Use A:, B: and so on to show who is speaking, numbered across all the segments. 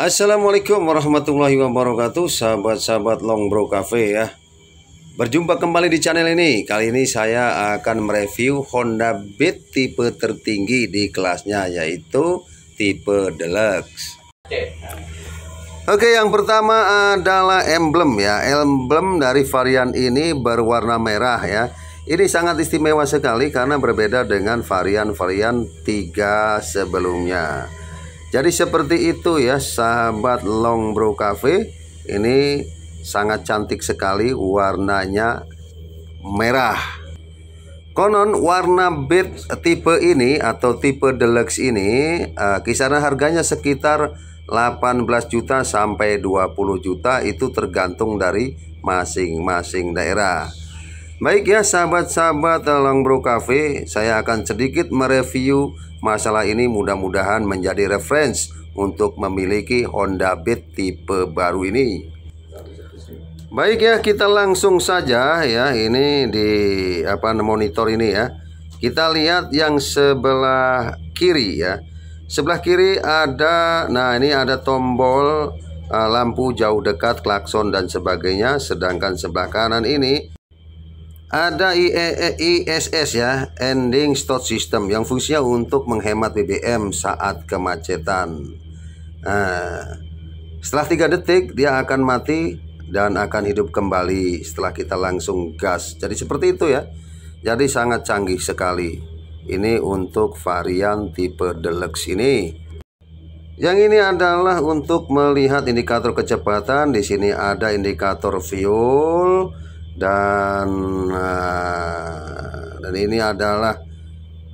A: Assalamualaikum warahmatullahi wabarakatuh Sahabat-sahabat Long Bro Cafe ya Berjumpa kembali di channel ini Kali ini saya akan mereview Honda Beat tipe tertinggi di kelasnya Yaitu tipe Deluxe Oke yang pertama adalah emblem ya Emblem dari varian ini berwarna merah ya ini sangat istimewa sekali karena berbeda dengan varian-varian 3 sebelumnya jadi seperti itu ya sahabat Long Bro Cafe. Ini sangat cantik sekali warnanya merah. Konon warna bed tipe ini atau tipe deluxe ini uh, kisaran harganya sekitar 18 juta sampai 20 juta itu tergantung dari masing-masing daerah. Baik ya sahabat-sahabat Long Bro Cafe, saya akan sedikit mereview masalah ini mudah-mudahan menjadi reference untuk memiliki Honda Beat tipe baru ini. Baik ya, kita langsung saja ya ini di apa monitor ini ya. Kita lihat yang sebelah kiri ya. Sebelah kiri ada nah ini ada tombol eh, lampu jauh dekat, klakson dan sebagainya, sedangkan sebelah kanan ini ada ISS e e, ya, Ending Stop System yang fungsinya untuk menghemat BBM saat kemacetan. Nah, setelah tiga detik dia akan mati dan akan hidup kembali setelah kita langsung gas. Jadi seperti itu ya. Jadi sangat canggih sekali. Ini untuk varian tipe deluxe ini. Yang ini adalah untuk melihat indikator kecepatan. Di sini ada indikator fuel, dan eh, dan ini adalah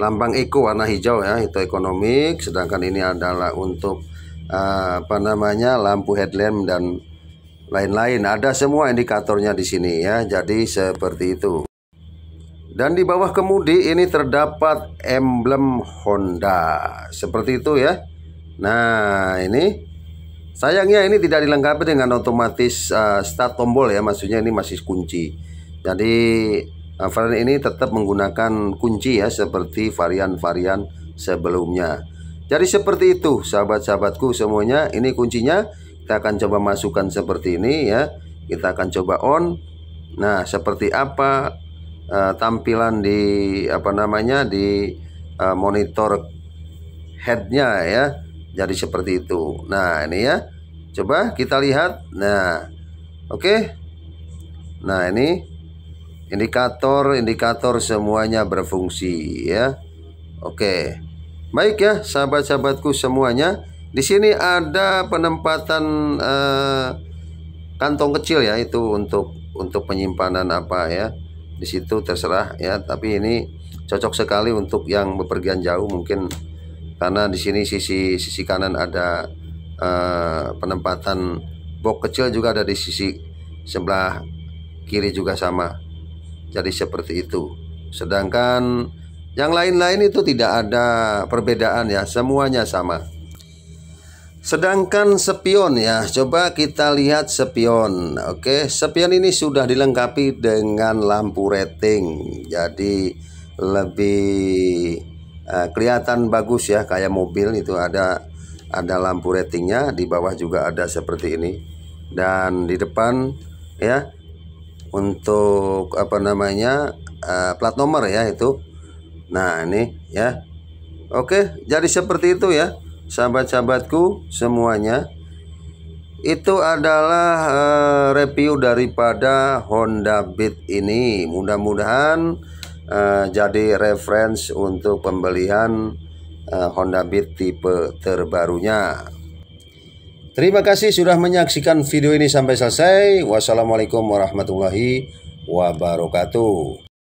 A: lambang eco warna hijau ya itu ekonomik sedangkan ini adalah untuk eh, apa namanya lampu headlamp dan lain-lain ada semua indikatornya di sini ya jadi seperti itu dan di bawah kemudi ini terdapat emblem Honda seperti itu ya nah ini Sayangnya ini tidak dilengkapi dengan otomatis uh, start tombol ya, maksudnya ini masih kunci. Jadi uh, varian ini tetap menggunakan kunci ya seperti varian-varian sebelumnya. Jadi seperti itu sahabat-sahabatku semuanya, ini kuncinya kita akan coba masukkan seperti ini ya. Kita akan coba on. Nah, seperti apa uh, tampilan di apa namanya di uh, monitor headnya ya jadi seperti itu nah ini ya coba kita lihat nah oke okay. nah ini indikator indikator semuanya berfungsi ya oke okay. baik ya sahabat-sahabatku semuanya di sini ada penempatan eh, kantong kecil ya itu untuk untuk penyimpanan apa ya di situ terserah ya tapi ini cocok sekali untuk yang bepergian jauh mungkin karena di sini sisi sisi kanan ada uh, penempatan box kecil juga ada di sisi sebelah kiri juga sama jadi seperti itu sedangkan yang lain-lain itu tidak ada perbedaan ya semuanya sama sedangkan spion ya coba kita lihat spion oke spion ini sudah dilengkapi dengan lampu rating jadi lebih Eh, kelihatan bagus ya kayak mobil itu ada ada lampu ratingnya di bawah juga ada seperti ini dan di depan ya untuk apa namanya uh, plat nomor ya itu nah ini ya oke jadi seperti itu ya sahabat-sahabatku semuanya itu adalah uh, review daripada Honda Beat ini mudah-mudahan Eh, jadi reference untuk pembelian uh, Honda Beat tipe terbarunya. Terima kasih sudah menyaksikan video ini sampai selesai. Wassalamualaikum warahmatullahi wabarakatuh.